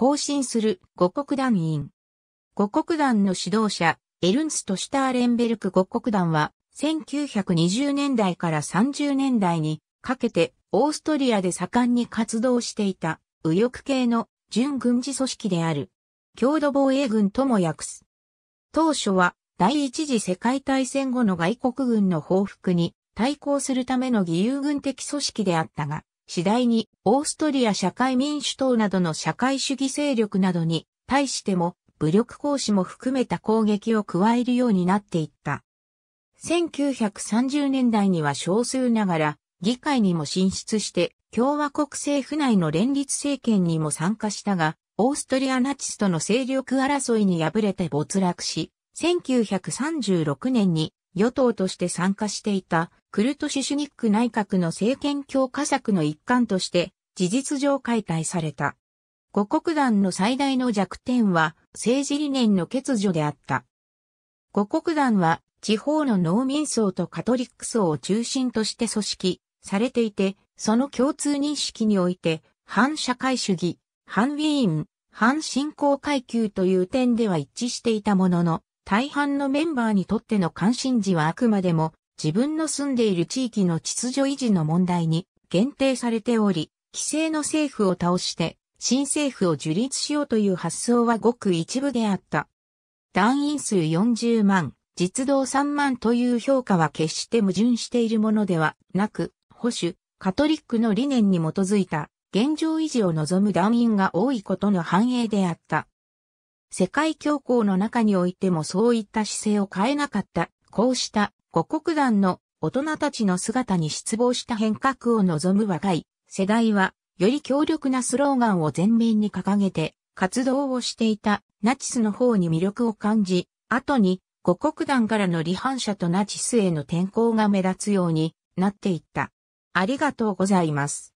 行進する五国団員。五国団の指導者、エルンスト・シュターレンベルク五国団は、1920年代から30年代にかけてオーストリアで盛んに活動していた右翼系の準軍事組織である。郷土防衛軍とも訳す。当初は第一次世界大戦後の外国軍の報復に対抗するための義勇軍的組織であったが、次第にオーストリア社会民主党などの社会主義勢力などに対しても武力行使も含めた攻撃を加えるようになっていった。1930年代には少数ながら議会にも進出して共和国政府内の連立政権にも参加したが、オーストリアナチスとの勢力争いに敗れて没落し、1936年に与党として参加していた、クルトシシュニック内閣の政権強化策の一環として、事実上解体された。五国団の最大の弱点は、政治理念の欠如であった。五国団は、地方の農民層とカトリック層を中心として組織されていて、その共通認識において、反社会主義、反ウィーン、反信仰階級という点では一致していたものの、大半のメンバーにとっての関心事はあくまでも自分の住んでいる地域の秩序維持の問題に限定されており、規制の政府を倒して新政府を樹立しようという発想はごく一部であった。団員数40万、実動3万という評価は決して矛盾しているものではなく、保守、カトリックの理念に基づいた現状維持を望む団員が多いことの反映であった。世界恐慌の中においてもそういった姿勢を変えなかった。こうした五国団の大人たちの姿に失望した変革を望む若い世代は、より強力なスローガンを前面に掲げて活動をしていたナチスの方に魅力を感じ、後に五国団からの離反者とナチスへの転向が目立つようになっていった。ありがとうございます。